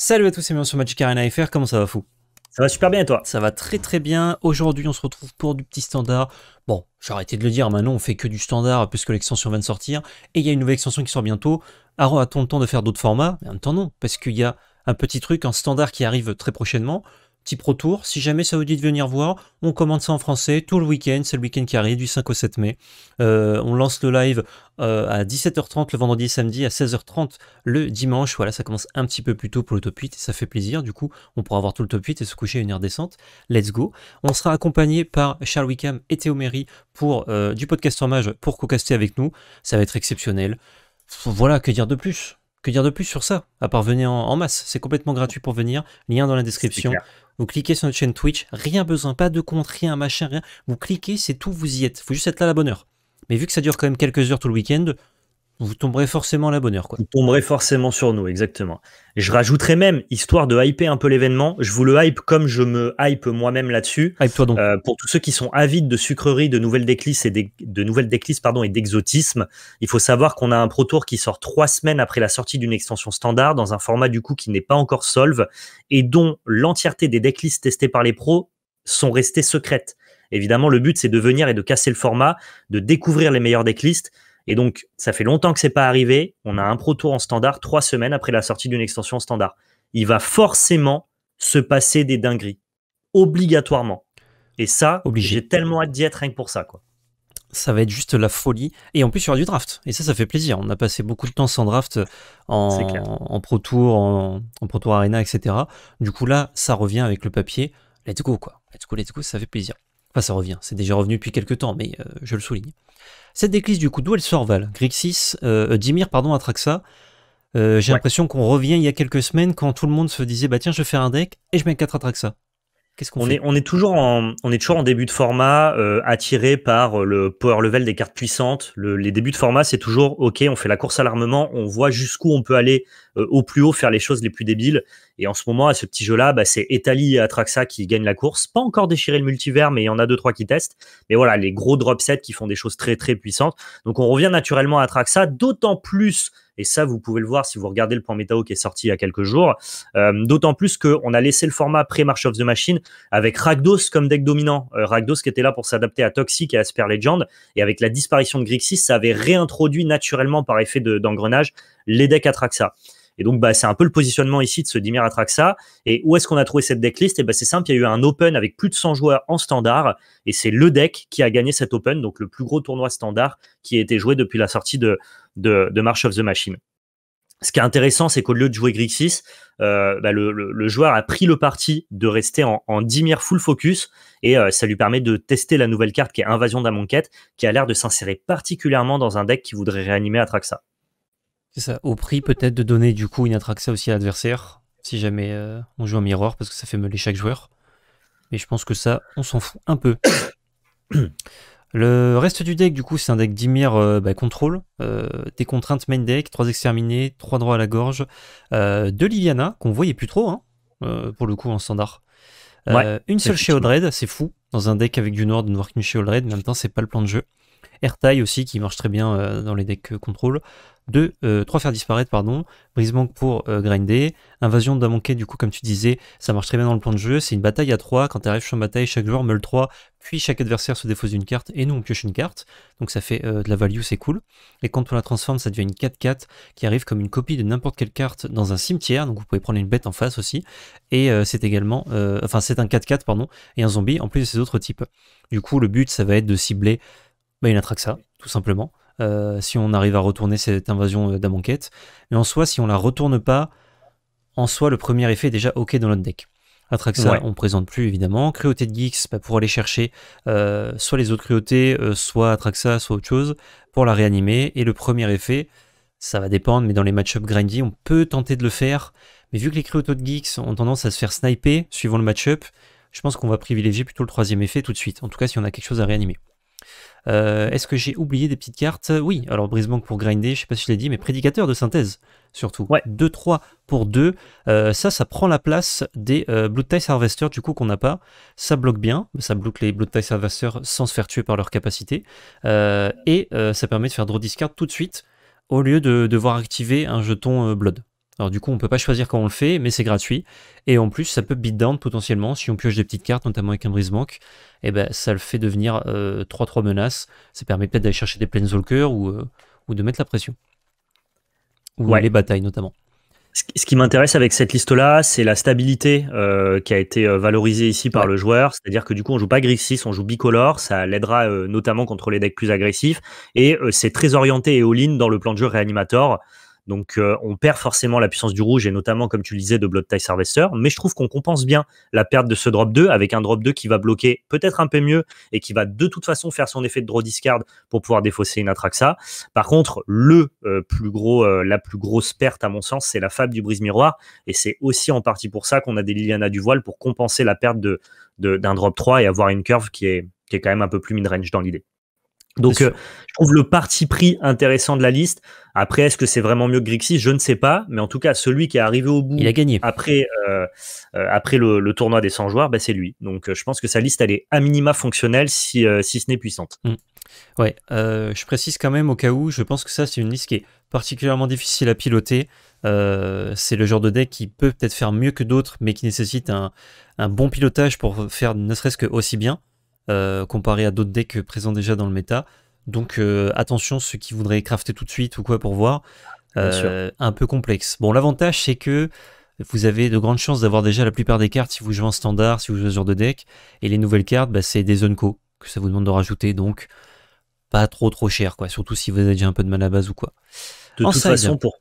Salut à tous et bienvenue sur Magic Arena FR, comment ça va fou Ça va super bien et toi Ça va très très bien, aujourd'hui on se retrouve pour du petit standard. Bon, j'ai arrêté de le dire, maintenant on fait que du standard puisque l'extension vient de sortir, et il y a une nouvelle extension qui sort bientôt. Alors a-t-on le temps de faire d'autres formats Mais en même temps non, parce qu'il y a un petit truc un standard qui arrive très prochainement petit pro tour. Si jamais ça vous dit de venir voir, on commence ça en français tout le week-end. C'est le week-end qui arrive, du 5 au 7 mai. Euh, on lance le live euh, à 17h30 le vendredi et samedi, à 16h30 le dimanche. Voilà, ça commence un petit peu plus tôt pour le top 8 ça fait plaisir. Du coup, on pourra avoir tout le top 8 et se coucher une heure décente. Let's go. On sera accompagné par Charles Wickham et Théo Méry pour euh, du podcast hommage pour co-caster avec nous. Ça va être exceptionnel. Voilà, que dire de plus dire de plus sur ça À part venir en, masse, c'est complètement gratuit pour venir. Lien dans la description. Vous cliquez sur notre chaîne Twitch, rien besoin, pas de compte, rien, machin, rien. Vous cliquez, c'est tout, vous y êtes. Faut juste être là la bonne heure. Mais vu que ça dure quand même quelques heures tout le week-end, vous tomberez forcément à la bonne heure. Quoi. Vous tomberez forcément sur nous, exactement. je rajouterai même, histoire de hyper un peu l'événement, je vous le hype comme je me hype moi-même là-dessus. Hype-toi donc. Euh, pour tous ceux qui sont avides de sucreries, de nouvelles déclisses et de, nouvelles déclisses, pardon, et d'exotisme, il faut savoir qu'on a un Pro Tour qui sort trois semaines après la sortie d'une extension standard dans un format du coup qui n'est pas encore solve et dont l'entièreté des decklists testées par les pros sont restées secrètes. Évidemment, le but, c'est de venir et de casser le format, de découvrir les meilleures decklists et donc, ça fait longtemps que c'est pas arrivé. On a un Pro Tour en standard trois semaines après la sortie d'une extension standard. Il va forcément se passer des dingueries, obligatoirement. Et ça, j'ai tellement hâte d'y être rien que pour ça, quoi. Ça va être juste la folie. Et en plus, il y aura du draft. Et ça, ça fait plaisir. On a passé beaucoup de temps sans draft en, Pro Tour, en, en Pro Tour Arena, etc. Du coup, là, ça revient avec le papier. Let's go, quoi. Let's go, let's go, ça fait plaisir. Enfin, ça revient. C'est déjà revenu depuis quelques temps, mais euh, je le souligne. Cette déclisse du coup d'où elle sort Val. Grixis, euh, euh, Dimir, pardon, Atraxa. Euh, j'ai l'impression qu'on revient il y a quelques semaines quand tout le monde se disait bah tiens je vais faire un deck et je mets 4 Atraxa on est, toujours en, début de format, euh, attiré par euh, le power level des cartes puissantes. les débuts de format, c'est toujours OK, on fait la course à l'armement, on voit jusqu'où on peut aller euh, au plus haut, faire les choses les plus débiles. Et en ce moment, à ce petit jeu-là, bah, c'est Etali et Atraxa qui gagnent la course. Pas encore déchiré le multivers, mais il y en a deux, trois qui testent. Mais voilà, les gros drop sets qui font des choses très, très puissantes. Donc on revient naturellement à Atraxa, d'autant plus et ça, vous pouvez le voir si vous regardez le point métao qui est sorti il y a quelques jours. Euh, d'autant plus qu'on a laissé le format pré-March of the Machine avec ragdos comme deck dominant. Euh, ragdos qui était là pour s'adapter à Toxic et à Asper Legend. Et avec la disparition de Grixis, ça avait réintroduit naturellement par effet d'engrenage les decks Atraxa. Et donc, bah, c'est un peu le positionnement ici de ce Dimir Atraxa. Et où est-ce qu'on a trouvé cette decklist Et eh bah, c'est simple, il y a eu un open avec plus de 100 joueurs en standard. Et c'est le deck qui a gagné cet open, donc le plus gros tournoi standard qui a été joué depuis la sortie de, de, March of the Machine. Ce qui est intéressant, c'est qu'au lieu de jouer Grixis euh, bah, le, joueur a pris le parti de rester en, en 10 full focus et euh, ça lui permet de tester la nouvelle carte qui est Invasion d'Amonkhet, qui a l'air de s'insérer particulièrement dans un deck qui voudrait réanimer Atraxa. C'est ça, au prix peut-être de donner du coup une Atraxa aussi à l'adversaire, si jamais euh, on joue en miroir, parce que ça fait meuler chaque joueur. Mais je pense que ça, on s'en fout un peu. Le reste du deck, du coup, c'est un deck d'Imir euh, bah, contrôle, euh, des contraintes main deck, 3 exterminés, 3 droits à la gorge, euh, de Liliana, qu'on voyait plus trop, hein, euh, pour le coup, en standard. Ouais, une seule chez Odred, c'est fou, dans un deck avec du Nord, de qu'une chez Odred, mais en même temps, c'est pas le plan de jeu. Taille aussi qui marche très bien euh, dans les decks contrôle. Deux, euh, trois faire disparaître, pardon. brise pour euh, Grindé. grinder. Invasion d'un manquer, du coup, comme tu disais, ça marche très bien dans le plan de jeu. C'est une bataille à 3. Quand tu arrives sur une bataille, chaque joueur meule 3, puis chaque adversaire se défausse d'une carte et nous on pioche une carte. Donc ça fait de la value, c'est cool. Et quand on la transforme, ça devient une 4-4 qui arrive comme une copie de n'importe quelle carte dans un cimetière. Donc vous pouvez prendre une bête en face aussi. Et c'est également. enfin, c'est un 4-4, pardon, et un zombie en plus de ses autres types. Du coup, le but, ça va être de cibler bah, il attraque ça, tout simplement. Euh, si on arrive à retourner cette invasion euh, d'Amonkhet. Mais en soi, si on la retourne pas, en soi, le premier effet est déjà OK dans notre deck. Atraxa, ça, on présente plus évidemment. Cruauté de Geeks, bah, pour aller chercher euh, soit les autres cruautés, soit Atraxa, soit autre chose, pour la réanimer. Et le premier effet, ça va dépendre, mais dans les match-up grindy, on peut tenter de le faire. Mais vu que les cruautés de Geeks ont tendance à se faire sniper suivant le match-up, je pense qu'on va privilégier plutôt le troisième effet tout de suite. En tout cas, si on a quelque chose à réanimer. Euh, est-ce que j'ai oublié des petites cartes Oui, alors Brisbank pour grinder, je sais pas si je l'ai dit, mais prédicateur de synthèse surtout. Ouais. 2-3 pour 2. Euh, ça, ça prend la place des euh, Blood tie Harvester, du coup, qu'on n'a pas. Ça bloque bien, ça bloque les Blood tie Harvester sans se faire tuer par leur capacité. et ça permet de faire draw discard tout de suite, au lieu de devoir activer un jeton Blood. Alors du coup, on peut pas choisir comment on le fait, mais c'est gratuit. Et en plus, ça peut beatdown potentiellement si on pioche des petites cartes, notamment avec un brise-banque. Et eh ben, ça le fait devenir 3-3 euh, menaces. Ça permet peut-être d'aller chercher des planeswalkers ou, euh, ou de mettre la pression. Ou les batailles notamment. Ce qui m'intéresse avec cette liste-là, c'est la stabilité euh, qui a été valorisée ici par le joueur. C'est-à-dire que du coup, on joue pas gris 6, on joue bicolore. Ça l'aidera notamment contre les decks plus agressifs. Et c'est très orienté et all-in dans le plan de jeu réanimator. Donc, euh, on perd forcément la puissance du rouge et notamment, comme tu le disais, de Blood Tie serveur Mais je trouve qu'on compense bien la perte de ce drop 2 avec un drop 2 qui va bloquer peut-être un peu mieux et qui va de toute façon faire son effet de draw discard pour pouvoir défausser une Atraxa. Par contre, le euh, plus gros, euh, la plus grosse perte, à mon sens, c'est la fable du brise-miroir. Et c'est aussi en partie pour ça qu'on a des Liliana du voile pour compenser la perte d'un de, drop 3 et avoir une curve qui est, qui est quand même un peu plus mid-range dans l'idée. Donc, euh, je trouve le parti pris intéressant de la liste. Après, est-ce que c'est vraiment mieux que Grixis Je ne sais pas. Mais en tout cas, celui qui est arrivé au bout. Il a gagné. Après, euh, euh, après le, tournoi des 100 joueurs, bah, c'est lui. Donc, je pense que sa liste, elle est à minima fonctionnelle, si, ce n'est puissante. Mm. Ouais, je précise quand même au cas où, je pense que ça, c'est une liste qui est particulièrement difficile à piloter. c'est le genre de deck qui peut peut-être faire mieux que d'autres, mais qui nécessite un, un, bon pilotage pour faire ne serait-ce que aussi bien. Euh, comparé à d'autres decks présents déjà dans le méta. Donc euh, attention ceux qui voudraient crafter tout de suite ou quoi pour voir. Euh, un peu complexe. Bon, l'avantage c'est que vous avez de grandes chances d'avoir déjà la plupart des cartes si vous jouez en standard, si vous jouez ce genre de deck. Et les nouvelles cartes, bah, c'est des zones co que ça vous demande de rajouter. Donc pas trop trop cher quoi. Surtout si vous avez déjà un peu de mal à base ou quoi. De en toute façon, pour,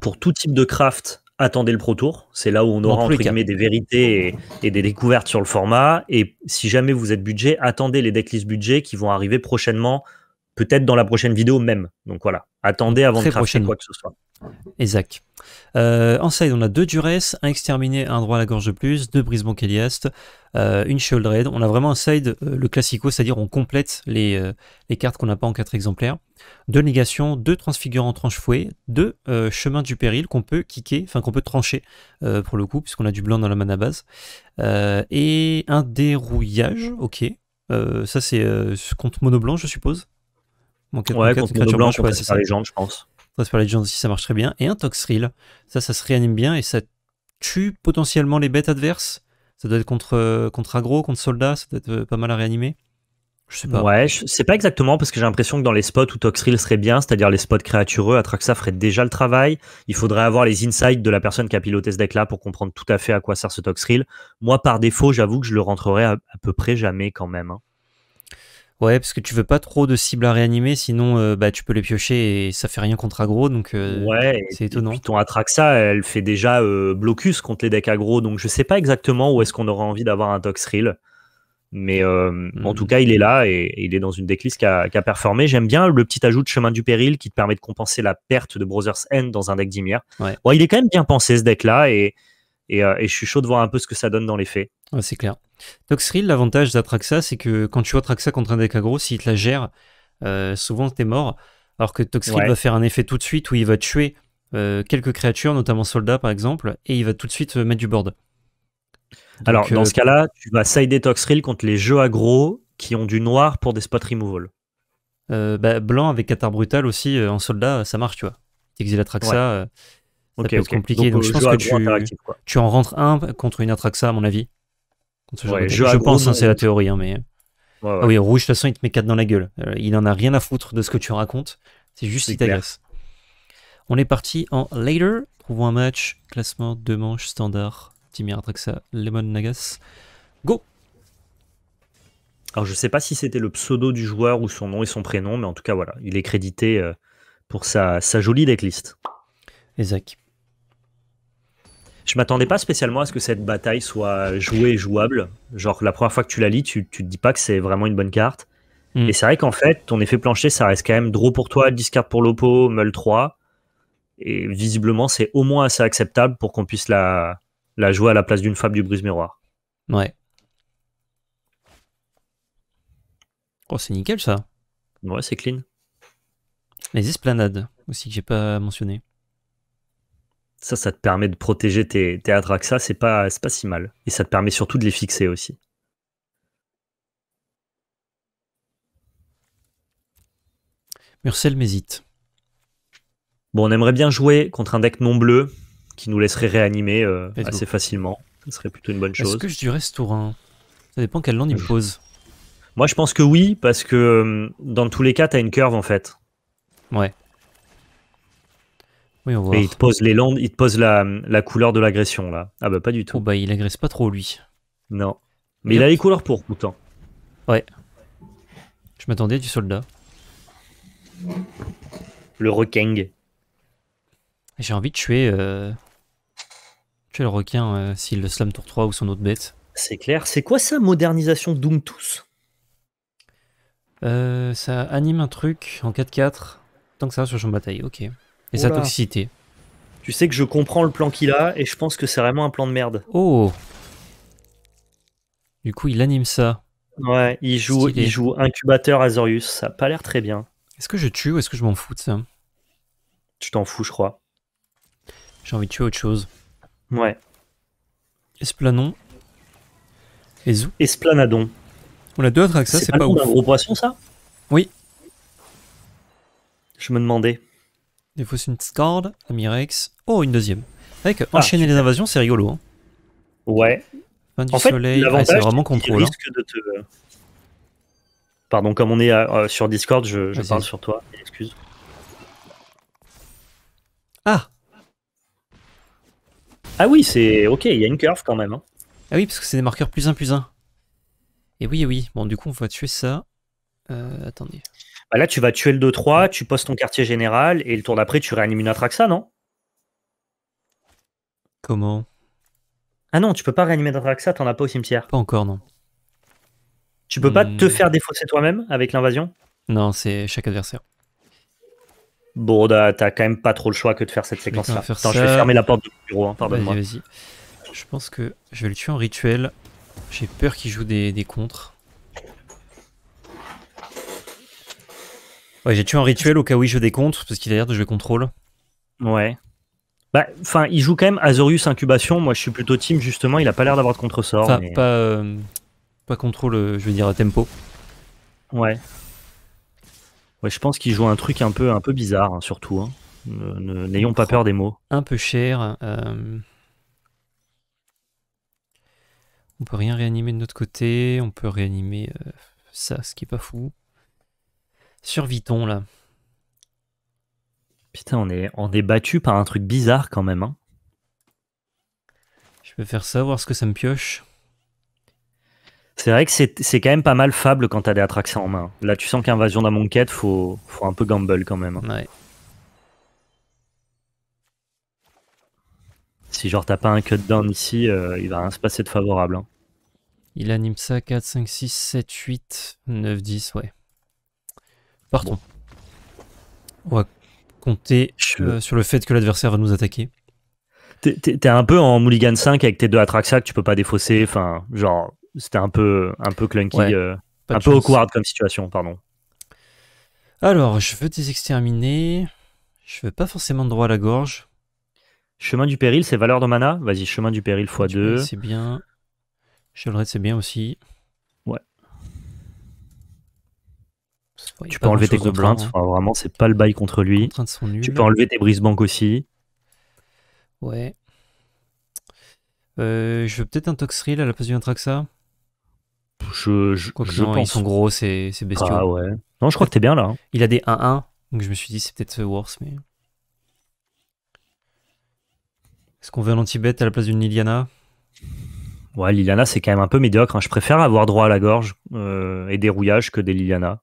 pour tout type de craft, attendez le Pro Tour. C'est là où on aura entre guillemets des vérités et, des découvertes sur le format. Et si jamais vous êtes budget, attendez les decklists budget qui vont arriver prochainement, peut-être dans la prochaine vidéo même. Donc voilà, attendez avant de crafter quoi que ce soit. Exact. Euh, en side, on a deux Duress, un exterminé, un droit à la gorge de plus, deux brise Eliast, euh, une raid On a vraiment un side, euh, le classico, c'est-à-dire on complète euh, les, cartes qu'on n'a pas en quatre exemplaires. Deux négations, deux transfigurants tranche fouet, deux euh, chemins du péril qu'on peut kicker, enfin qu'on peut trancher pour le coup, puisqu'on a du blanc dans la mana base. et un dérouillage, ok. ça c'est contre mono blanc, je suppose. ouais, contre mono blanc, je pense les gens aussi, ça marche très bien. Et un Toxril, ça, ça se réanime bien et ça tue potentiellement les bêtes adverses. Ça doit être contre, euh, contre aggro, contre soldat, ça doit être euh, pas mal à réanimer. Je sais pas. Ouais, je pas exactement parce que j'ai l'impression que dans les spots où Toxril serait bien, c'est-à-dire les spots créatureux, Atraxa ferait déjà le travail. Il faudrait avoir les insights de la personne qui a piloté ce deck-là pour comprendre tout à fait à quoi sert ce Toxril. Moi, par défaut, j'avoue que je le rentrerai à, peu près jamais quand même. Hein. Ouais, parce que tu veux pas trop de cibles à réanimer, sinon euh, bah, tu peux les piocher et ça fait rien contre aggro, donc euh, ouais, c'est étonnant. Et puis ton Atraxa, elle fait déjà euh, blocus contre les decks aggro, donc je sais pas exactement où est-ce qu'on aurait envie d'avoir un Toxril. Mais en tout hmm. cas, il est là et, il est dans une decklist qui a, performé. J'aime bien le petit ajout de Chemin du Péril qui te permet de compenser la perte de Brother's End dans un deck d'Imir. Ouais. il est quand même bien pensé ce deck-là et, euh, et, je suis chaud de voir un peu ce que ça donne dans les faits. Ah, c'est clair. Toxril, l'avantage d'Atraxa, c'est que quand tu vois Atraxa contre un deck aggro, s'il te la gère, euh, souvent t'es mort. Alors que Toxril va faire un effet tout de suite où il va tuer euh, quelques créatures, notamment soldats par exemple, et il va tout de suite mettre du board. Alors dans ce cas-là, tu vas sider Toxril contre les jeux aggro qui ont du noir pour des spots removal. Bah, blanc avec Qatar Brutal aussi en soldat, ça marche, tu vois. T'exiles Atraxa. Ça c'est compliqué. Donc, euh, je pense que tu, en rentres un contre une Atraxa, à mon avis. je, pense, hein, c'est la théorie. Hein, mais... Ah oui, rouge, de toute façon, il te met 4 dans la gueule. Euh, il en a rien à foutre de ce que tu racontes. C'est juste qu'il t'agresse. On est parti en later. Trouvons un match. Classement, deux manches, standard. Timir Atraxa, Lemon Nagas. Go! Alors je sais pas si c'était le pseudo du joueur ou son nom et son prénom, mais en tout cas voilà, il est crédité euh, pour sa, sa jolie decklist. Exact. Je m'attendais pas spécialement à ce que cette bataille soit jouée et jouable. Genre, la première fois que tu la lis, tu, ne te dis pas que c'est vraiment une bonne carte. Hmm. Et c'est vrai qu'en fait, ton effet plancher, ça reste quand même draw pour toi, discard pour l'oppo, meul 3. Et visiblement, c'est au moins assez acceptable pour qu'on puisse la, jouer à la place d'une fable du brise-miroir. Ouais. Oh, c'est nickel ça. Ouais, c'est clean. Les esplanades aussi que j'ai pas mentionné. Ça, ça te permet de protéger tes, tes c'est pas, pas si mal. Et ça te permet surtout de les fixer aussi. Murcel m'hésite. Bon, on aimerait bien jouer contre un deck non bleu qui nous laisserait réanimer euh, assez facilement. Ce serait plutôt une bonne chose. Est-ce que je dirais ce tour Ça dépend quel land il pose. Moi, je pense que oui, parce que euh, dans tous les cas, t'as une curve en fait. Ouais il te pose les landes, il pose la, couleur de l'agression là. Ah bah pas du tout. Oh bah il agresse pas trop lui. Non. Mais il a les couleurs pour pourtant. Ouais. Je m'attendais du soldat. Le requin. J'ai envie de tuer, euh, tuer le requin euh, s'il le slam tour 3 ou son autre bête. C'est clair. C'est quoi ça, modernisation Doom euh, ça anime un truc en 4-4 tant que ça va sur le champ de bataille. Ok. Et sa toxicité. Tu sais que je comprends le plan qu'il a et je pense que c'est vraiment un plan de merde. Oh Du coup, il anime ça. Ouais, il joue, il joue incubateur Azorius. Ça a pas l'air très bien. Est-ce que je tue ou est-ce que je m'en fous de ça Tu t'en fous, je crois. J'ai envie de tuer autre chose. Ouais. Esplanon. Esplanadon. On a deux autres c'est pas, ouf. un ça Oui. Je me demandais faut une Discord, Amirex. Oh, une deuxième. Avec vrai ah, enchaîner les invasions, c'est rigolo. Hein. Ouais. Fin du soleil, ah, c'est vraiment contrôle. Hein. Pardon, comme on est euh, sur Discord, je, parle sur toi. Excuse. Ah Ah oui, c'est ok, il y a une curve quand même. Hein. Ah oui, parce que c'est des marqueurs plus 1 plus 1. Et oui, et oui. Bon, du coup, on va tuer ça. Euh, attendez. Bah là, tu vas tuer le 2-3, tu postes ton quartier général et le tour d'après, tu réanimes une Atraxa, non Comment Ah non, tu peux pas réanimer d'Atraxa, t'en as pas au cimetière. Pas encore, non. Tu peux pas te hmm. faire défausser toi-même avec l'invasion Non, c'est chaque adversaire. Bon, bah, t'as quand même pas trop le choix que de faire cette séquence-là. Attends, je vais fermer la porte du bureau, hein, moi Je pense que je vais le tuer en rituel. J'ai peur qu'il joue des, des contres. Ouais, j'ai tué un rituel au cas où il joue des contres, parce qu'il a l'air de jouer contrôle. Ouais. Bah, enfin, il joue quand même Azorius Incubation. Moi, je suis plutôt team, justement. Il a pas l'air d'avoir de contre-sort. pas, euh, pas contrôle, euh, je veux dire, à tempo. Ouais. Ouais, je pense qu'il joue un truc un peu, un peu bizarre, hein, surtout. Hein. N'ayons pas peur des mots. Un peu cher. Euh, on peut rien réanimer de notre côté. On peut réanimer ça, ce qui est pas fou. Sur Viton là Putain, on est, on est battu par un truc bizarre quand même. Hein. Je peux faire ça, voir ce que ça me pioche. C'est vrai que c'est quand même pas mal fable quand t'as des attractions en main. Là, tu sens qu'invasion d'un monquette, faut, faut un peu gamble quand même. Hein. Ouais. Si genre t'as pas un cut down ici, euh, il va rien se passer de favorable. Hein. Il anime ça 4, 5, 6, 7, 8, 9, 10, ouais. Partons. On va compter euh, sur le fait que l'adversaire va nous attaquer. T'es un peu en Mulligan 5 avec tes deux que tu peux pas défausser. Enfin, genre, c'était un peu, un peu clunky, euh, un peu awkward comme situation, pardon. Alors, je veux t'exterminer. exterminer. Je veux pas forcément droit à la gorge. Chemin du péril, c'est valeur de mana. Vas-y, chemin du péril x2. C'est bien. Chalred, c'est bien aussi. tu peux enlever tes contraintes. Hein. vraiment, c'est pas le bail contre lui. Tu peux enlever tes brise banques aussi. Ouais. Euh, je veux peut-être un Toxril à la place du Intraxa. Je, je, pense. Ils sont gros, c'est bestiaux. Ah ouais. Non, je crois que t'es bien là. Hein. Il a des 1-1, donc je me suis dit c'est peut-être euh, worse, mais. Est-ce qu'on veut un anti-bête à la place d'une Liliana Ouais, Liliana, c'est quand même un peu médiocre. Hein. Je préfère avoir droit à la gorge euh, et des rouillages que des Liliana.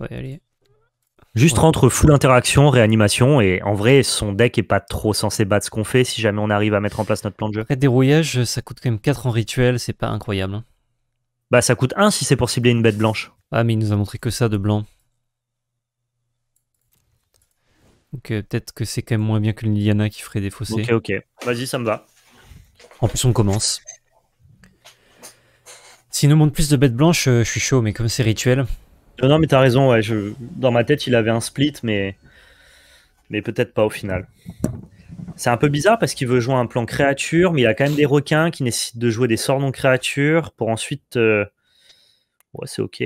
Ouais, allez. Juste rentre entre full interaction, réanimation, et en vrai, son deck est pas trop censé battre ce qu'on fait si jamais on arrive à mettre en place notre plan de jeu. dérouillage, ça coûte quand même 4 en rituel, c'est pas incroyable. Hein. Bah, ça coûte 1 si c'est pour cibler une bête blanche. Ah, mais il nous a montré que ça de blanc. Donc euh, peut-être que c'est quand même moins bien que Liliana qui ferait des fossés. Ok, ok. Vas-y, ça me va. En plus, on commence. S'il nous montre plus de bêtes blanches, euh, je suis chaud, mais comme c'est rituel, non, mais t'as raison. Ouais, je... Dans ma tête, il avait un split, mais, mais peut-être pas au final. C'est un peu bizarre parce qu'il veut jouer un plan créature, mais il a quand même des requins qui nécessitent de jouer des sorts non créatures pour ensuite. Euh, ouais, c'est ok.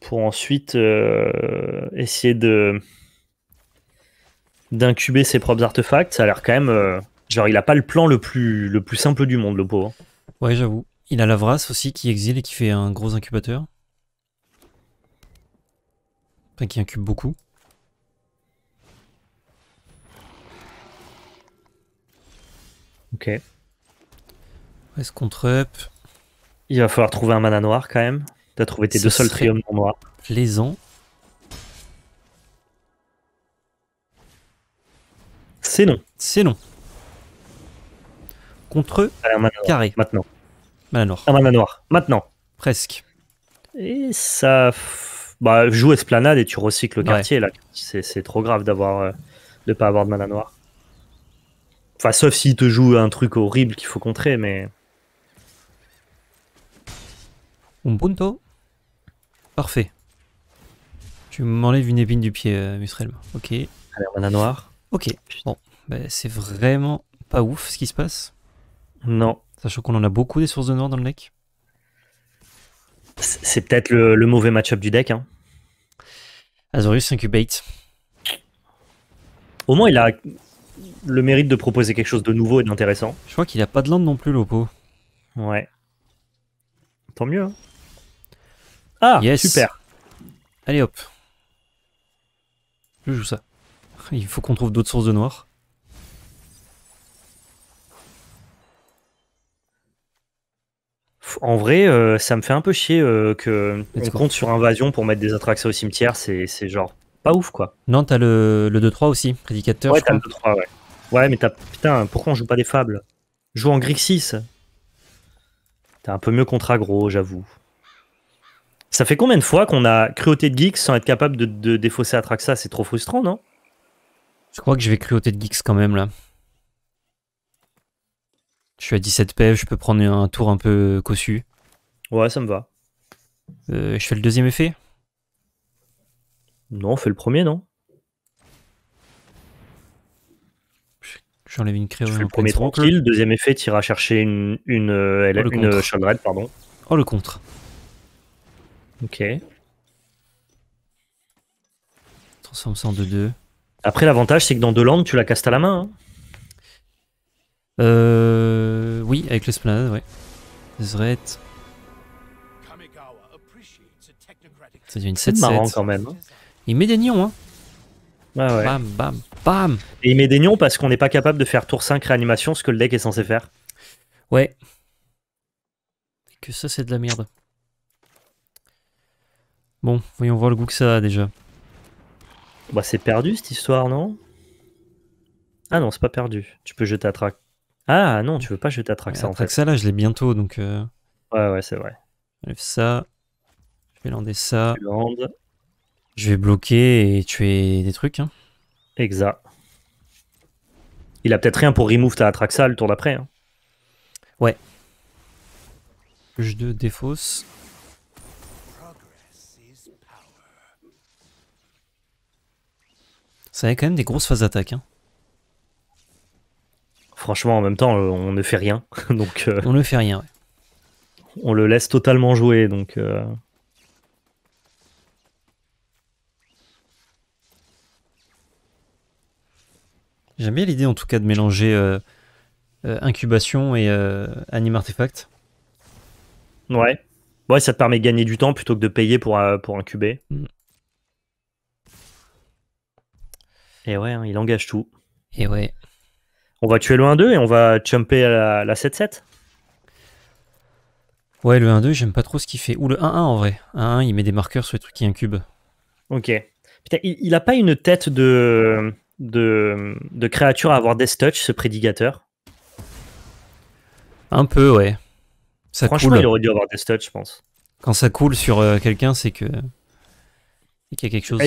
Pour ensuite euh, essayer de d'incuber ses propres artefacts. Ça a l'air quand même. Euh, genre, il a pas le plan le plus, le plus simple du monde, le pauvre. Ouais, j'avoue. Il a Lavras aussi qui exile et qui fait un gros incubateur. Enfin, qui incube beaucoup. Ok. Est-ce qu'on up Il va falloir trouver un mana noir quand même. T'as trouvé tes deux seuls triomes noirs. Plaisant. C'est non. C'est non. Contre eux. un mana carré. Maintenant. Manoir. noir Maintenant. Presque. Et ça. Bah, joue Esplanade et tu recycles le quartier, là. C'est trop grave d'avoir. ne euh, de pas avoir de mana noire. Enfin, sauf s'il te joue un truc horrible qu'il faut contrer, mais. Un punto. Parfait. Tu m'enlèves une épine du pied, euh, Ok. Allez, mana noire. Ok. Bon, bah, c'est vraiment pas ouf ce qui se passe. Non. Sachant qu'on en a beaucoup des sources de noir dans le deck. C'est peut-être le, mauvais match-up du deck. Hein. Azorius incubate. Au moins, il a le mérite de proposer quelque chose de nouveau et d'intéressant. Je crois qu'il a pas de land non plus, Lopo. Ouais. Tant mieux. Hein. Ah, super. Allez hop. Je joue ça. Il faut qu'on trouve d'autres sources de noir. En vrai, euh, ça me fait un peu chier euh, que tu compte sur Invasion pour mettre des attractions au cimetière. C'est, genre pas ouf quoi. Non, t'as le, 2-3 aussi, Prédicateur. Ouais, t'as le 2-3, ouais. Ouais, mais t'as. Putain, pourquoi on joue pas des fables Joue en Grixis. T'es un peu mieux contre Agro, j'avoue. Ça fait combien de fois qu'on a cruauté de geeks sans être capable de, de défausser Atraxa C'est trop frustrant, non Je crois que je vais cruauté de geeks quand même là. Je suis à 17 PF, je peux prendre un tour un peu cossu. Ouais, ça me va. Euh, je fais le deuxième effet Non, on fait le premier, non J'enlève une créole. Je fais le premier tranquille, le deuxième effet, iras chercher une, une, euh, oh, une pardon. Oh, le contre. Ok. Transforme ça en 2-2. Après, l'avantage, c'est que dans deux landes, tu la castes à la main. Hein. Euh, oui, avec l'esplanade, ouais. Zret. C'est une 7 marrant quand même. Hein. Il met des nions, hein. Ouais, ouais. Bam, bam, bam. Et il met des nions parce qu'on n'est pas capable de faire tour 5 réanimation, ce que le deck est censé faire. Ouais. que ça, c'est de la merde. Bon, voyons voir le goût que ça a déjà. Bah, c'est perdu cette histoire, non Ah non, c'est pas perdu. Tu peux jeter à traque. Ah non, tu veux pas, jeter en traxa traxa là, je l'ai bientôt donc. Euh, ouais, ouais, c'est vrai. ça. Je vais lander ça. Je vais bloquer et tuer des trucs. hein. Exa. Il a peut-être rien pour remove ta Atraxa le tour d'après. hein. je de défausse. Ça avait quand même des grosses phases d'attaque. hein. Franchement, en même temps, euh, on ne fait rien. donc, euh, on ne fait rien. Ouais. On le laisse totalement jouer. Donc, euh. J'aime bien l'idée en tout cas de mélanger incubation et anime artefact. Ouais. Ouais, ça te permet de gagner du temps plutôt que de payer pour, pour incuber. Mm. Et ouais, hein, il engage tout. Et ouais. On va tuer le 1-2 et on va jumper la 7-7. Ouais, le 1-2, j'aime pas trop ce qu'il fait. Ou le 1-1 en vrai. 1-1, il met des marqueurs sur les trucs qui incubent. Ok. Putain, il, il a pas une tête de, de, de créature à avoir des touch, ce prédicateur Un peu, ouais. Ça Franchement, il aurait dû avoir des touch, je pense. Quand ça coule sur euh, quelqu'un, c'est que. qu'il y a quelque chose.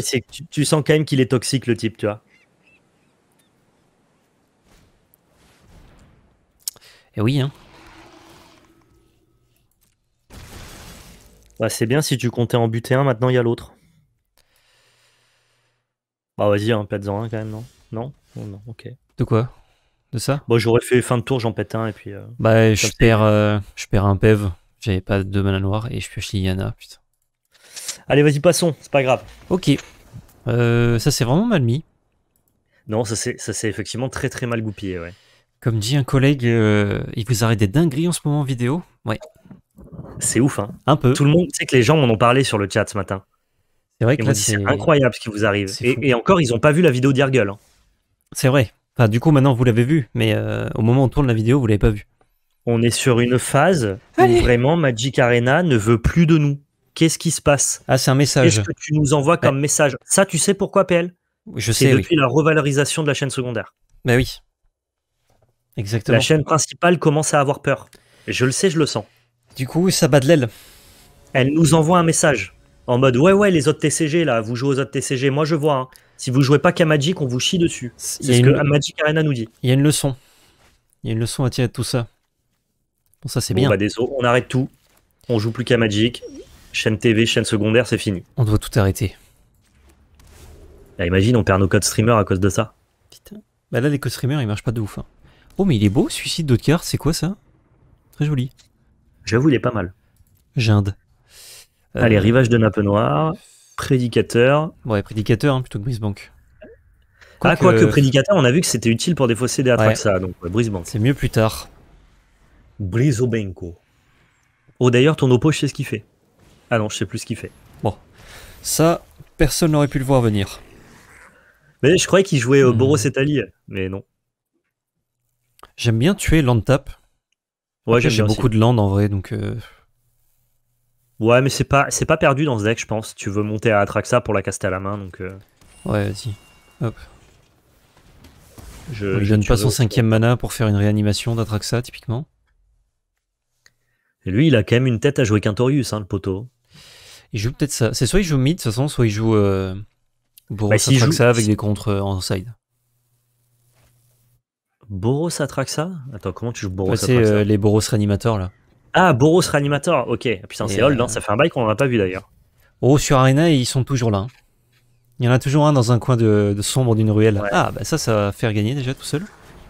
tu, sens quand même qu'il est toxique, le type, tu vois. Et eh oui, hein. Bah, c'est bien si tu comptais en buter un, maintenant il y a l'autre. Bah vas-y, hein, pète-en un quand même, non non, oh, non, ok. De quoi De ça Bon, bah, j'aurais fait fin de tour, j'en pète un et puis. Euh, bah, euh, je perds, un PEV. J'avais pas de mana noir et je pioche l'Iana putain. Allez, vas-y, passons, c'est pas grave. Ok. Euh, ça, c'est vraiment mal mis. Non, ça, c'est effectivement très très mal goupillé, ouais. Comme dit un collègue, euh, il vous arrête des dingueries en ce moment vidéo Ouais. C'est ouf, hein Un peu. Tout le monde sait que les gens m'en ont parlé sur le chat ce matin. C'est vrai que c'est incroyable ce qui vous arrive. Et, encore, ils n'ont pas vu la vidéo d'Irgul. Hein. C'est vrai. Enfin, du coup, maintenant, vous l'avez vu, mais euh, au moment où on tourne la vidéo, vous l'avez pas vu. On est sur une phase où vraiment Magic Arena ne veut plus de nous. Qu'est-ce qui se passe Ah, c'est un message. Qu'est-ce que tu nous envoies comme message Ça, tu sais pourquoi, PL Je sais. C'est depuis la revalorisation de la chaîne secondaire. Ben oui. La chaîne principale commence à avoir peur. Je le sais, je le sens. Du coup, ça bat de l'aile. Elle nous envoie un message en mode ouais ouais les autres TCG là, vous jouez aux autres TCG, moi je vois. Hein. Si vous jouez pas qu'à Magic, on vous chie dessus. C'est ce que Magic Arena nous dit. Il y a une leçon. Il y a une leçon à tirer de tout ça. Bon ça c'est bien. Bah, on arrête tout. On joue plus qu'à Magic. Chaîne TV, chaîne secondaire, c'est fini. On doit tout arrêter. Ah, imagine, on perd nos codes streamers à cause de ça. Putain. Bah, là les codes streamers ils marchent pas de ouf. Hein. Oh, mais il est beau, Suicide cartes, c'est quoi ça Très joli. J'avoue, il est pas mal. Jinde euh, Allez, Rivage de Nappe Noire, Prédicateur. Ouais, Prédicateur hein, plutôt que Brisebank. Quoi ah, que... quoique Prédicateur, on a vu que c'était utile pour défausser des attaques, ça donc C'est mieux plus tard. Brisobenko. Oh, d'ailleurs, ton oppo, je sais ce qu'il fait. Ah non, je sais plus ce qu'il fait. Bon. Ça, personne n'aurait pu le voir venir. Mais je croyais qu'il jouait au euh, hmm. et Tali mais non. J'aime bien tuer land tap. Ouais, j'ai beaucoup de land en vrai, donc. Euh, ouais, mais c'est pas, c'est pas perdu dans ce deck, je pense. Tu veux monter à Atraxa pour la caster à la main, donc. Euh. Ouais, vas-y. Hop. Je, ne donne pas son cinquième mana pour faire une réanimation d'Atraxa, typiquement. Et lui, il a quand même une tête à jouer Quintorius, hein, le poteau. Il joue peut-être ça. C'est soit il joue mid, de toute façon, soit il joue euh, bon bah, si Atraxa avec des contres en side. Boros Atraxa Attends, comment tu joues Boros Atraxa C'est euh, les Boros Reanimator là. Ah, Boros Reanimator, ok. Putain, c'est old, hein, euh, ça fait un bail qu'on a pas vu d'ailleurs. Oh, sur Arena, ils sont toujours là. Hein. Il y en a toujours un dans un coin de, sombre d'une ruelle. Ah, bah ça, ça va faire gagner déjà tout seul.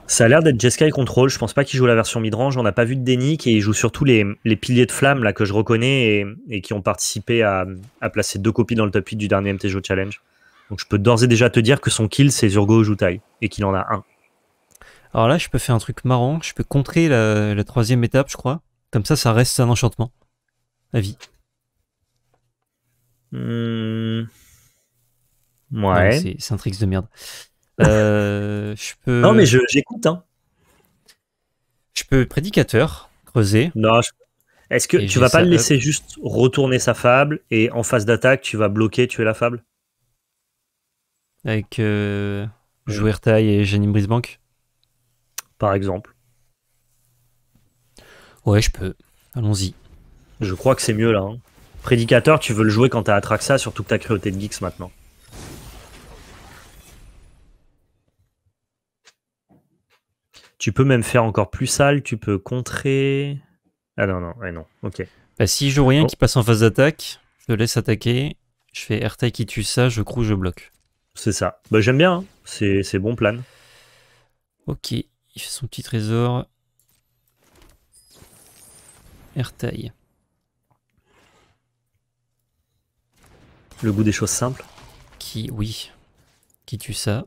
Ça a l'air d'être Jeskai Control. Je pense pas qu'il joue la version midrange. On n'a pas vu de Denik et il joue surtout les, piliers de flamme là que je reconnais et, qui ont participé à, placer deux copies dans le top 8 du dernier MTGO Challenge. Donc je peux d'ores et déjà te dire que son kill c'est Zurgo JouTai et qu'il en a un. Alors là, je peux faire un truc marrant. Je peux contrer la, troisième étape, je crois. Comme ça, ça reste un enchantement. À vie. Hmm. Ouais. C'est un trick de merde. Euh, je peux... Non, mais j'écoute. Hein. Je peux prédicateur, creuser. Non, Est-ce que tu vas pas le laisser juste retourner sa fable et en phase d'attaque, tu vas bloquer, tuer la fable Avec euh, Jouer taille et Janine Brisbank par exemple. Ouais, je peux. Allons-y. Je crois que c'est mieux là. Hein. Prédicateur, tu veux le jouer quand t'as ça surtout que t'as Créauté de Geeks maintenant. Tu peux même faire encore plus sale, tu peux contrer. Ah non, non, eh non, ok. Bah, si je joue rien oh. qui passe en phase d'attaque, je laisse attaquer, je fais RT qui tue ça, je croue, je bloque. C'est ça. Bah, j'aime bien, hein. c'est bon plan. Ok il fait son petit trésor. Ertail. Le goût des choses simples Qui, oui. Qui tue ça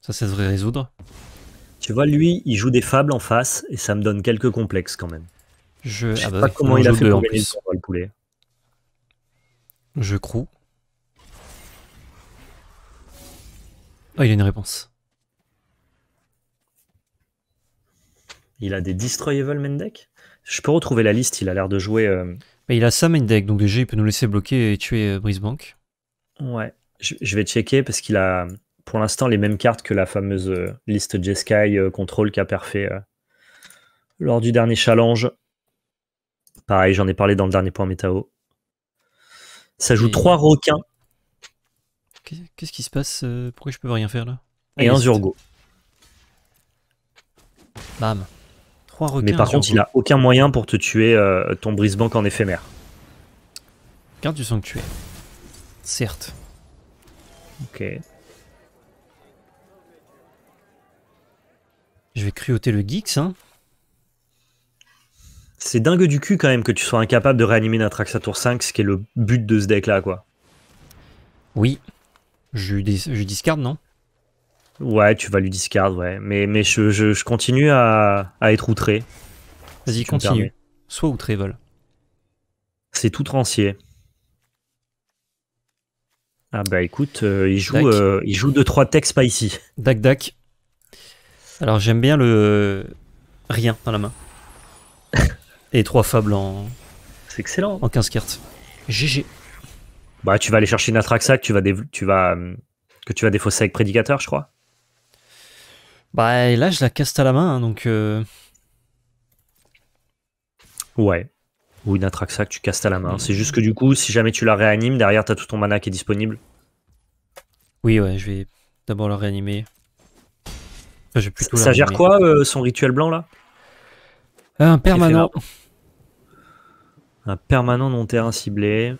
Ça, ça devrait résoudre. Tu vois, lui, il joue des fables en face et ça me donne quelques complexes quand même. Je, je sais ah bah pas comment il a fait Je croue. Oh, il a une réponse. Il a des Destroy Evil deck Je peux retrouver la liste, il a l'air de jouer. Euh, Mais il a ça deck, donc déjà il peut nous laisser bloquer et tuer euh, Ouais, je, vais checker parce qu'il a pour l'instant les mêmes cartes que la fameuse euh, liste Jeskai euh, Control qu'a parfait lors du dernier challenge. Pareil, j'en ai parlé dans le dernier point métao. Ça joue 3 trois requins. Qu'est-ce qui se passe Pourquoi je peux rien faire là Et ah, un Zurgo. Bam. Mais par contre, il a aucun moyen pour te tuer euh, ton brise en éphémère. que tu es Certes. Ok. Je vais cruauter le Geeks, hein. C'est dingue du cul quand même que tu sois incapable de réanimer Natrax à tour 5, ce qui est le but de ce deck là, quoi. Oui. Je, dis je discarde, non Ouais, tu vas lui discard, ouais. Mais, mais je, je, continue à, être outré. Vas-y, continue. Sois outré, Vol. C'est tout rancier Ah bah écoute, euh, il, joue, euh, il joue 2-3 textes pas ici. Dac, dac. Alors j'aime bien le rien dans la main. Et trois fables en... C'est excellent. En 15 cartes. GG. Bah tu vas aller chercher une que tu vas, tu vas, que tu vas défausser avec Prédicateur, je crois. Bah là, je la casse à la main, hein, donc... Euh. Ouais. Ou une Atraxa que tu castes à la main. C'est juste que du coup, si jamais tu la réanimes, derrière, t'as tout ton mana qui est disponible. Oui, ouais, je vais d'abord la réanimer. ça gère quoi, euh, son rituel blanc, là euh, Un permanent. Un permanent non terrain ciblé.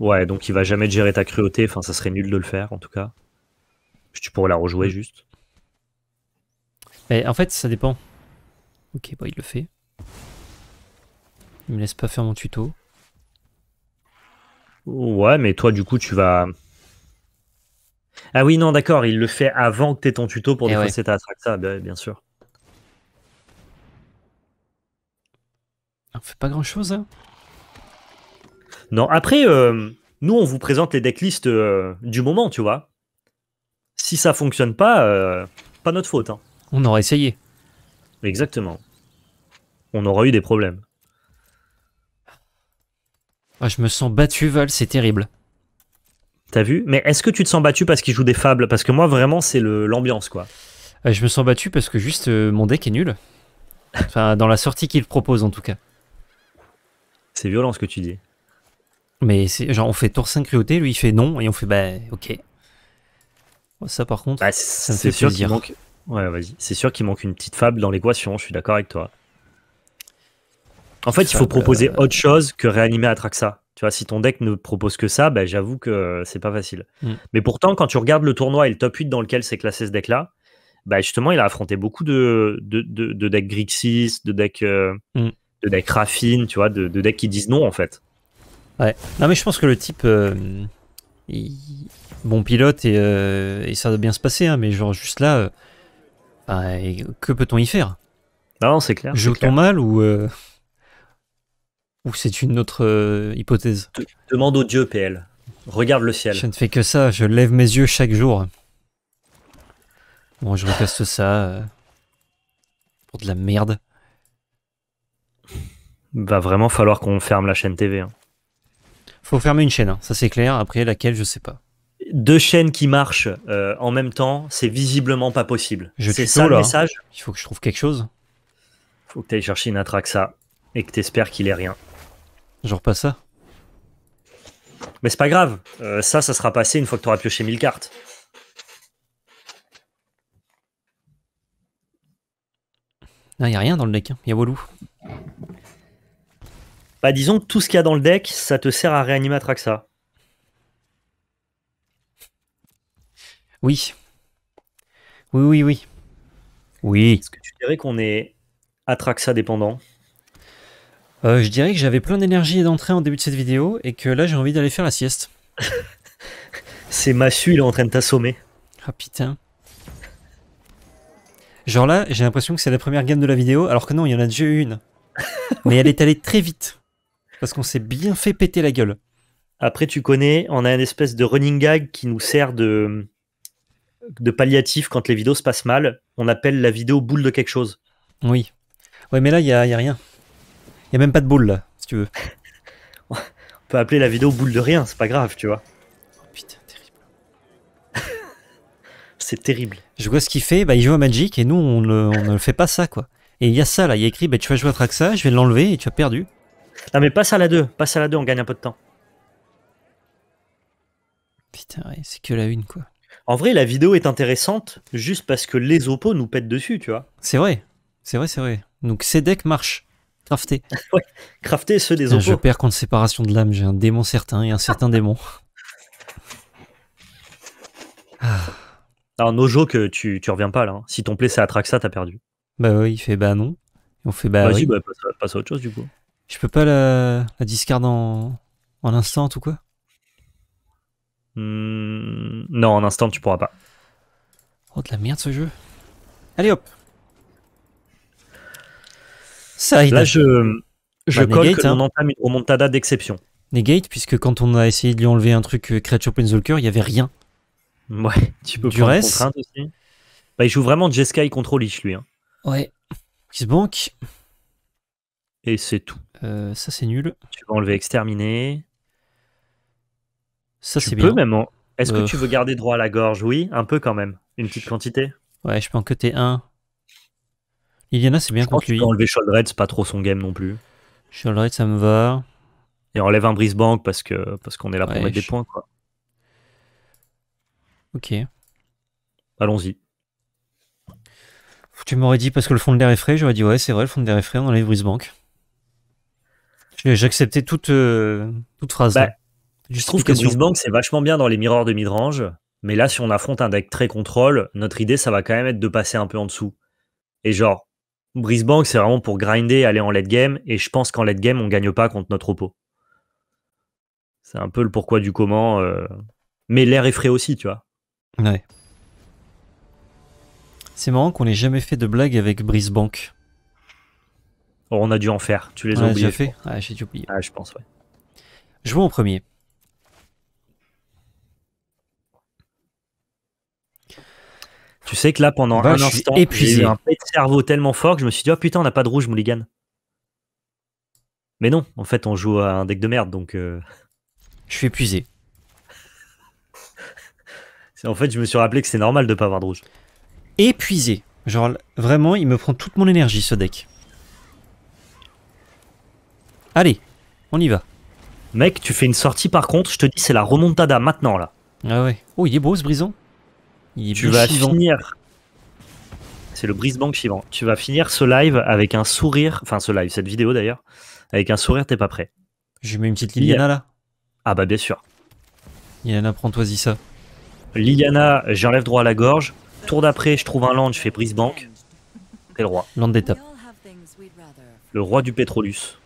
Ouais, donc il va jamais gérer ta cruauté. Enfin, ça serait nul de le faire, en tout cas. Tu pourrais la rejouer, mm. juste. Ben, en fait, ça dépend. Ok, bah il le fait. Il me laisse pas faire mon tuto. Ouais, mais toi, du coup, tu vas... Ah oui, non, d'accord, il le fait avant que tu ton tuto pour eh défoncer ta ça, bah, bien, sûr. On fait pas grand-chose, hein Non, après, euh, nous, on vous présente les decklists euh, du moment, tu vois. Si ça fonctionne pas, euh, pas notre faute, hein. On aurait essayé. Exactement. On aura eu des problèmes. Ah, je me sens battu, Val, c'est terrible. T'as vu Mais est-ce que tu te sens battu parce qu'il joue des fables Parce que moi, vraiment, c'est l'ambiance, quoi. Euh, je me sens battu parce que juste euh, mon deck est nul. Enfin, dans la sortie qu'il propose, en tout cas. C'est violent ce que tu dis. Mais c'est genre, on fait tour 5 cruauté, lui il fait non, et on fait bah ok. Ça par contre, bah, ça c'est sûr qu'il manque, Ouais, vas-y. C'est sûr qu'il manque une petite fable dans l'équation, je suis d'accord avec toi. En fait, il faut proposer euh, autre chose que réanimer Atraxa. Tu vois, si ton deck ne propose que ça, bah, j'avoue que c'est pas facile. Mm. Mais pourtant, quand tu regardes le tournoi et le top 8 dans lequel s'est classé ce deck-là, bah, justement, il a affronté beaucoup de, de, de, decks Grixis, de decks euh, mm. de deck Raffine, tu vois, de, decks qui disent non, en fait. Ouais. Non, mais je pense que le type. Euh, bon pilote et, ça doit bien se passer, hein, mais genre juste là, bah, que peut-on y faire Non, c'est clair. joue t mal ou, euh, ou c'est une autre euh, hypothèse Demande au dieu, PL. Regarde le ciel. Je ne fais que ça, je lève mes yeux chaque jour. Bon, je recaste ça euh, pour de la merde. Va vraiment falloir qu'on ferme la chaîne TV. Hein. Faut fermer une chaîne, hein. ça c'est clair. Après, laquelle, je sais pas deux chaînes qui marchent euh, en même temps, c'est visiblement pas possible. C'est ça le message. Il faut que je trouve quelque chose. Faut que tu ailles chercher une Atraxa et que espères qu'il est rien. Genre pas ça. Mais c'est pas grave. Euh, ça, ça sera passé une fois que tu auras pioché 1000 cartes. il n'y a rien dans le deck. Il hein. y a Walou. Bah, disons que tout ce qu'il y a dans le deck, ça te sert à réanimer Atraxa. Oui. Oui, oui, oui. Oui. Est-ce que tu dirais qu'on est Atraxa dépendant euh, Je dirais que j'avais plein d'énergie et d'entrain en début de cette vidéo et que là j'ai envie d'aller faire la sieste. C'est Massu, il est en train de t'assommer. Ah putain. Genre là, j'ai l'impression que c'est la première game de la vidéo, alors que non, il y en a déjà une. Mais elle est allée très vite. Parce qu'on s'est bien fait péter la gueule. Après, tu connais, on a une espèce de running gag qui nous sert de, de palliatif quand les vidéos se passent mal. On appelle la vidéo boule de quelque chose. Oui. Ouais, mais là, il n'y a, y a rien. Il n'y a même pas de boule, là, si tu veux. on peut appeler la vidéo boule de rien, c'est pas grave, tu vois. Oh putain, terrible. c'est terrible. Je vois ce qu'il fait, bah, il joue à Magic et nous, on, le, ne fait pas ça, quoi. Et il y a ça, là, il a écrit, bah, tu vas jouer à Traxa, je vais l'enlever et tu as perdu. Non, mais passe à la 2, passe à la 2, on gagne un peu de temps. Putain, c'est que la une, quoi. En vrai, la vidéo est intéressante juste parce que les oppos nous pètent dessus, tu vois. C'est vrai, c'est vrai, c'est vrai. Donc ces decks marchent. Crafté. ouais, crafté ceux des oppos. Je perds contre séparation de l'âme, j'ai un démon certain et un certain démon. Ah. Alors Nojo que tu, reviens pas là. Hein. Si ton play c'est Atraxa, t'as perdu. Bah oui, il fait bah non. on fait bah. Vas-y, bah, passe, à autre chose du coup. Je peux pas la, la discard en, en instant ou quoi Hmm, non, en instant, tu pourras pas. Oh, de la merde ce jeu. Allez hop. Ça, Là, je, je bah, colle que on hein. entame une remontada d'exception. Negate, puisque quand on a essayé de lui enlever un truc euh, Creature Planeswalker, il n'y avait rien. Ouais, tu peux du prendre reste... contrainte aussi. Bah, il joue vraiment Jeskai contre Lich, lui. Hein. Ouais. Qui se banque. Et c'est tout. Euh, ça, c'est nul. Tu vas enlever Exterminer. Ça, c'est bien. Est-ce que euh, tu veux garder droit à la gorge Oui, un peu quand même. Une petite quantité Ouais, je peux en t'es un. a, c'est bien contre lui. enlever Sholdred, c'est pas trop son game non plus. Sholdred, ça me va. Et enlève un Brisbank parce que parce qu'on est là pour mettre des points. Ok. Allons-y. Tu m'aurais dit parce que le fond de l'air est frais, j'aurais dit ouais, c'est vrai, le fond de l'air est frais, on enlève Brisbank. J'acceptais toute, euh, toute phrase. Bah, je trouve que Bank c'est vachement bien dans les miroirs de midrange, mais là, si on affronte un deck très contrôle, notre idée, ça va quand même être de passer un peu en dessous. Et genre, Brisbank, c'est vraiment pour grinder, aller en late game, et je pense qu'en late game, on gagne pas contre notre oppo. C'est un peu le pourquoi du comment. Euh, mais l'air est frais aussi, tu vois. Ouais. C'est marrant qu'on ait jamais fait de blague avec Brisbank. Oh, on a dû en faire. Tu les as fait. Ah, j'ai oublié. Ah, je pense, ouais. en premier. Tu sais que là, pendant bah, un instant, j'ai eu un pet cerveau tellement fort que je me suis dit, oh putain, on n'a pas de rouge Mulligan. Mais non, en fait, on joue à un deck de merde, donc. Euh. Je suis épuisé. en fait, je me suis rappelé que c'est normal de pas avoir de rouge. Épuisé. Genre, vraiment, il me prend toute mon énergie, ce deck. Allez, on y va. Mec, tu fais une sortie par contre, je te dis, c'est la remontada maintenant, là. Ah ouais. Oh, il est beau, ce brisant tu vas finir. C'est le brise-banque chivant. Tu vas finir ce live avec un sourire. Enfin, ce live, cette vidéo d'ailleurs. Avec un sourire, t'es pas prêt. Je mets une petite Liliana là. Ah bah bien sûr. Liliana, prends-toi-y ça. Liliana, j'enlève droit à la gorge. Tour d'après, je trouve un land, je fais brise-banque. T'es le roi. Land d'étape. Le roi du pétrolus.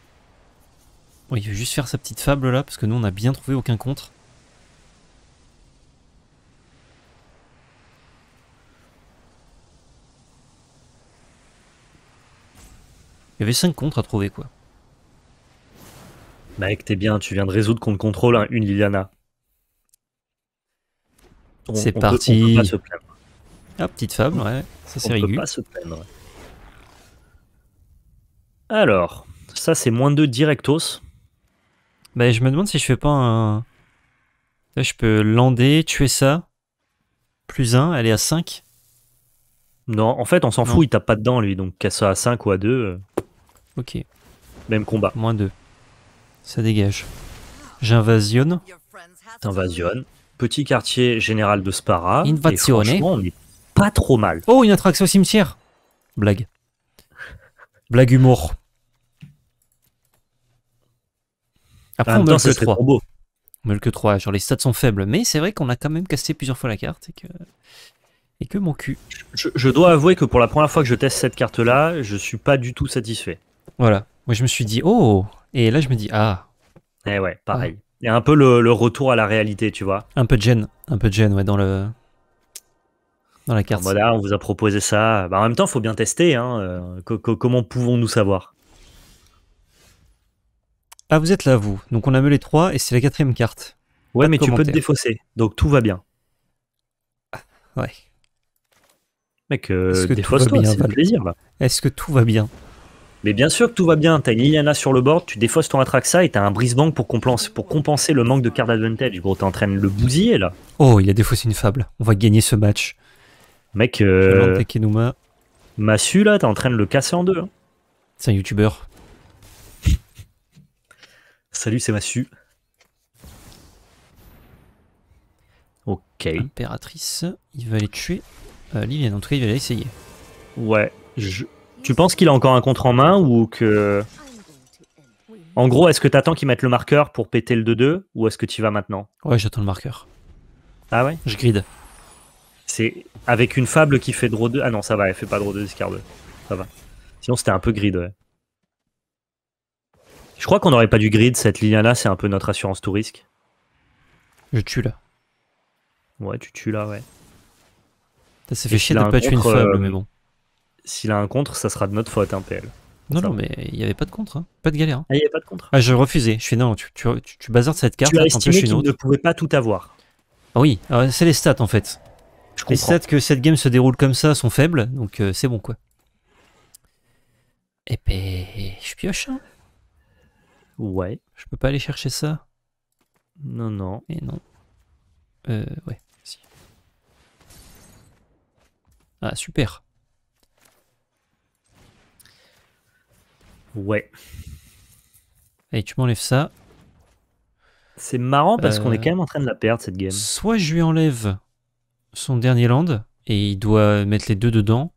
Oh, il veut juste faire sa petite fable là, parce que nous on a bien trouvé aucun contre. Il y avait 5 contres à trouver, quoi. Mec, t'es bien, tu viens de résoudre contre contrôle hein, une Liliana. C'est parti. Ah, petite femme, ouais, ça c'est rigolo. se plaindre. Alors, ça c'est moins 2 directos. Bah, je me demande si je fais pas un. Là, je peux lander, tuer ça. Plus 1, elle est à 5. Non, en fait, on s'en fout, il t'a pas dedans lui, donc qu'elle soit à 5 ou à 2. Ok. Même combat. Moins 2. Ça dégage. J'invasionne. T'invasionne. Petit quartier général de Spara. Invasionne. pas trop mal. Oh, une attraction au cimetière. Blague. Blague humour. Après, on même temps, 3. que 3, genre les stats sont faibles, mais c'est vrai qu'on a quand même cassé plusieurs fois la carte et que, et que mon cul. Je, je, dois avouer que pour la première fois que je teste cette carte là, je suis pas du tout satisfait. Voilà. Moi, je me suis dit, oh Et là, je me dis, ah Eh ouais, ah. pareil. Il y a un peu le, retour à la réalité, tu vois. Un peu de gêne. Un peu de gêne, ouais, dans le. Dans la carte. Voilà, bah on vous a proposé ça. Bah, en même temps, il faut bien tester. Hein. Euh, comment pouvons-nous savoir Ah, vous êtes là, vous. Donc, on a mis les trois et c'est la quatrième carte. Ouais, mais tu peux te défausser. Donc, tout va bien. Ah, ouais. Mec, euh, défausse-toi, c'est plaisir, Est-ce que tout va bien mais bien sûr que tout va bien, t'as une Liliana sur le board, tu défausses ton Atraxa et t'as un brise pour, compenser, le manque de cartes advantage. Gros, t'es en train de le bousiller là. Oh, il a défaussé une fable, on va gagner ce match. Mec, euh, Massu là, t'es en train de le casser en deux. Hein. C'est un youtubeur. Salut, c'est Massu. Ok. Impératrice, il va aller tuer euh, Liliana en tout cas il va aller essayer. Ouais, je, tu penses qu'il a encore un contre en main ou que. En gros, est-ce que t'attends qu'il mette le marqueur pour péter le 2-2 ou est-ce que tu vas maintenant Ouais, j'attends le marqueur. Ah ouais Je grid. C'est avec une fable qui fait draw 2. Ah non, ça va, elle fait pas draw 2, discard Ça va. Sinon, c'était un peu grid, ouais. Je crois qu'on aurait pas du grid, cette ligne-là, c'est un peu notre assurance tout risque. Je tue là. Ouais, tu tues là, ouais. Ça fait chier de pas tuer une fable, euh, mais bon s'il a un contre, ça sera de notre faute, un hein, PL. Non, non, mais il n'y avait pas de contre, hein. pas de galère. Hein. Ah, il n'y avait pas de contre. Ah, je refusais. Je fais non, tu, tu, tu, bazardes cette carte. Tu as ne pouvait pas tout avoir. Ah oui, ah, c'est les stats en fait. Je les stats que cette game se déroule comme ça sont faibles, donc euh, c'est bon quoi. Et eh puis ben, je pioche. Ouais. Je peux pas aller chercher ça. Non, non. Et eh non. Euh, ouais. Ah, super. Ouais. Allez, tu m'enlèves ça. C'est marrant parce qu'on est euh, quand même en train de la perdre cette game. Soit je lui enlève son dernier land et il doit mettre les deux dedans,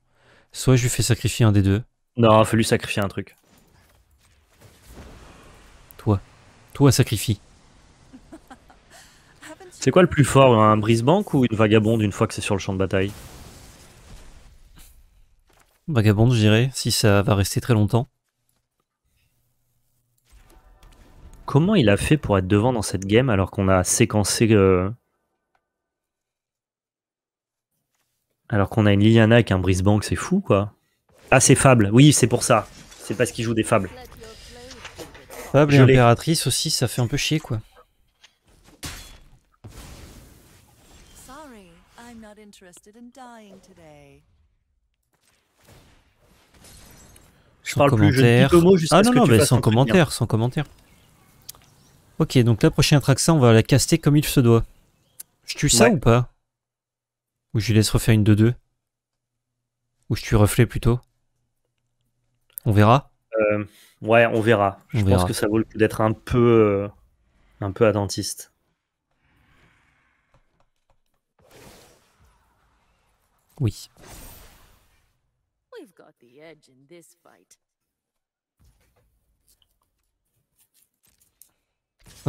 soit je lui fais sacrifier un des deux. Non, il faut lui sacrifier un truc. Toi. Toi, sacrifie. C'est quoi le plus fort, un brise-banque ou une vagabonde une fois que c'est sur le champ de bataille Vagabonde, je dirais, si ça va rester très longtemps. Comment il a fait pour être devant dans cette game alors qu'on a séquencé. Euh, alors qu'on a une Liliana avec un Brisbank, c'est fou quoi. Ah, c'est Fable, oui, c'est pour ça. C'est parce qu'il joue des Fables. Fable et Impératrice aussi, ça fait un peu chier quoi. Je sans parle commentaire. ah non, non, mais sans commentaire, sans commentaire. Ok, donc la prochaine Traxa, on va la caster comme il se doit. Je tue ça ou pas Ou je lui laisse refaire une 2-2 Ou je tue reflet plutôt On verra euh, Ouais, on verra. je pense que ça vaut le coup d'être un peu, euh, un peu attentiste. Oui. We've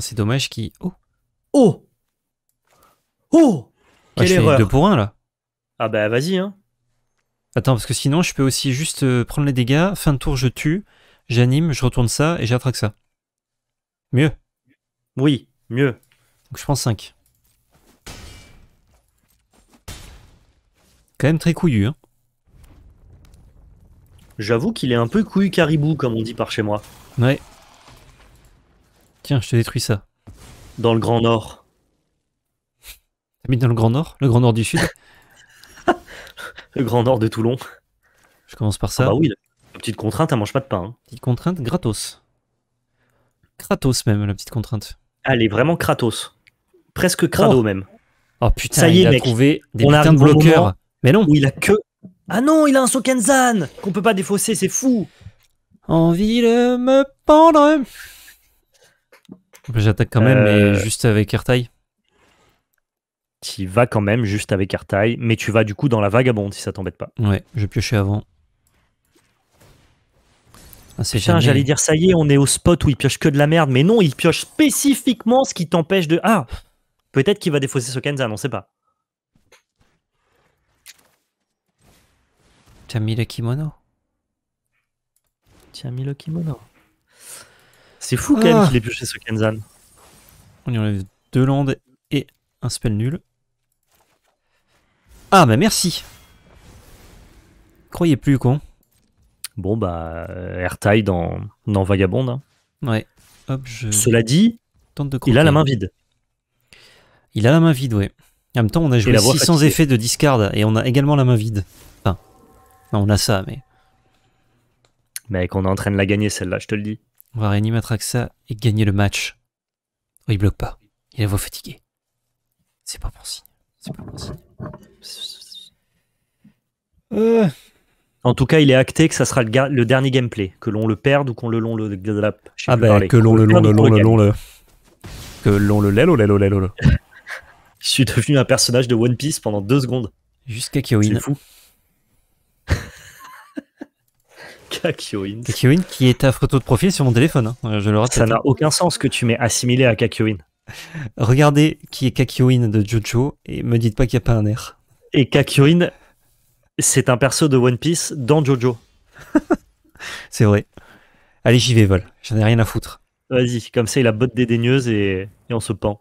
c'est dommage qu'il. Oh Oh Oh Quelle erreur 2 pour 1 là Ah bah vas-y hein Attends, parce que sinon je peux aussi juste euh, prendre les dégâts, fin de tour je tue, j'anime, je retourne ça et j'attraque ça. Mieux Oui, mieux. Donc je prends 5. Quand même très couillu hein J'avoue qu'il est un peu couillu caribou comme on dit par chez moi. Ouais, Tiens, je te détruis ça. Dans le Grand Nord. T'habites dans le Grand Nord Le Grand Nord du Sud Le Grand Nord de Toulon. Je commence par ah ça. Ah bah oui, la petite contrainte, elle mange pas de pain. Hein. Petite contrainte gratos. Kratos même, la petite contrainte. Ah, elle est vraiment Kratos. Presque Crado oh. même. Oh putain, ça il a trouvé des putains bloqueurs. Mais non. il a que. Ah non, il a un Sokenzan qu'on peut pas défausser, c'est fou. Envie de me pendre. J'attaque quand même, mais euh, juste avec Ertail. Tu vas quand même juste avec Ertail, mais tu vas du coup dans la vagabonde si ça t'embête pas. Ouais, je piochais avant. Ah, j'allais dire ça y est, on est au spot où il pioche que de la merde, mais non, il pioche spécifiquement ce qui t'empêche de. Ah Peut-être qu'il va défausser Sokenza, on sait pas. T'as mis le kimono Tiens, mis le kimono c'est fou quand même ah. qu'il ait pioché ce Kenzan. On y enlève deux landes et un spell nul. Ah bah merci Croyez plus con. Bon bah euh, air dans, dans vagabonde. Hein. Ouais. Hop, je... Cela dit, tente il a la main vide. Il a la main vide, ouais. En même temps, on a joué 600 effets de discard et on a également la main vide. Enfin, on a ça, mais... Mec, on est en train de la gagner celle-là, je te le dis. On va réanimer Atraxa et gagner le match. Oh, il bloque pas. Il la voit fatigué. C'est pas bon signe. C'est pas bon signe. Euh. En tout cas, il est acté que ça sera le, dernier gameplay. Que l'on le perde ou qu'on le long le Ah bah, que l'on le long le long le le. Que l'on le lelo Je suis devenu un personnage de One Piece pendant deux secondes. Jusqu'à Kyoin. fou. Kakyoin. Kakyoin qui est ta photo de profil sur mon téléphone, hein. je le rappelle. Ça n'a aucun sens que tu m'aies assimilé à Kakyoin. Regardez qui est Kakyoin de Jojo et me dites pas qu'il n'y a pas un air. Et Kakyoin, c'est un perso de One Piece dans Jojo. c'est vrai. Allez, j'y vais, Vol. J'en ai rien à foutre. Vas-y, comme ça, il a botte dédaigneuse et, et on se pend.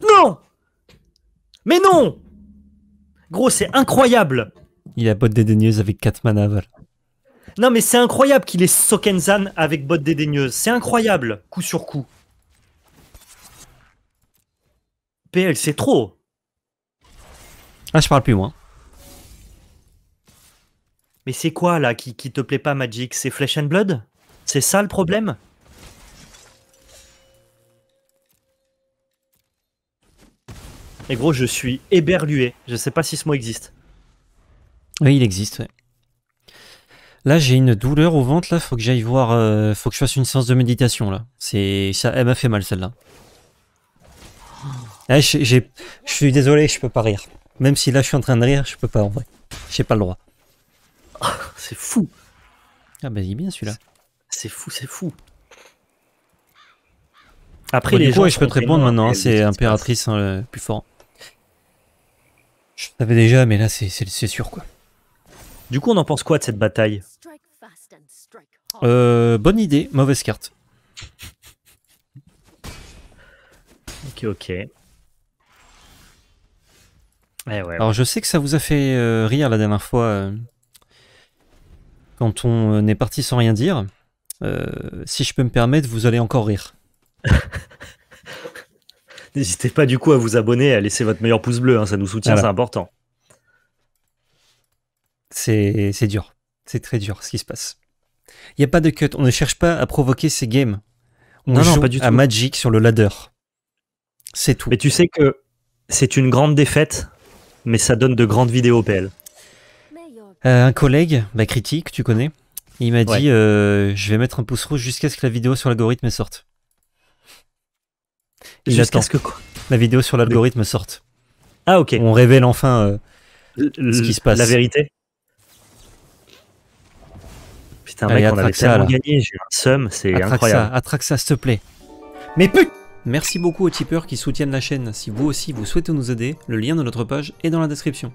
Non Mais non Gros, c'est incroyable. Il a botte dédaigneuse avec 4 mana. Non, mais c'est incroyable qu'il ait Sokenzan avec botte dédaigneuse. C'est incroyable, coup sur coup. PL, c'est trop. Ah, je parle plus, moi. Mais c'est quoi, là, qui, qui te plaît pas, Magic C'est Flesh and Blood C'est ça, le problème Et gros, je suis éberlué. Je sais pas si ce mot existe. Oui, il existe, ouais. Là, j'ai une douleur au ventre, là, faut que j'aille voir, euh, faut que je fasse une séance de méditation, là. C'est, ça, elle m'a fait mal, celle-là. Eh, je suis désolé, je peux pas rire. Même si là, je suis en train de rire, je peux pas, en vrai. J'ai pas le droit. c'est fou Ah, bah, il bien, celui-là. C'est fou, c'est fou. Après, les je peux te répondre maintenant, hein. c'est Impératrice, hein, plus fort. Je savais déjà, mais là, c'est sûr, quoi. Du coup, on en pense quoi de cette bataille euh, Bonne idée, mauvaise carte. ok, ok. Eh Alors je sais que ça vous a fait euh, rire la dernière fois euh, quand on euh, est parti sans rien dire. si je peux me permettre, vous allez encore rire. N'hésitez pas du coup à vous abonner, à laisser votre meilleur pouce bleu, hein, ça nous soutient, c'est important. C'est dur, c'est très dur ce qui se passe. Il n'y a pas de cut, on ne cherche pas à provoquer ces games. On non, joue pas du à Magic sur le ladder. C'est tout. Mais tu sais que c'est une grande défaite, mais ça donne de grandes vidéos PL. Euh, un collègue, m'a bah, critique, tu connais, il m'a dit euh, je vais mettre un pouce rouge jusqu'à ce que la vidéo sur l'algorithme sorte. J'attends que quoi La vidéo sur l'algorithme sorte. Ah ok. On révèle enfin euh, ce qui se passe. La vérité. Putain, mec, on avait tellement gagné, j'ai c'est incroyable. s'il te plaît. Mais putain Merci beaucoup aux tipeurs qui soutiennent la chaîne. Si vous aussi vous souhaitez nous aider, le lien de notre page est dans la description.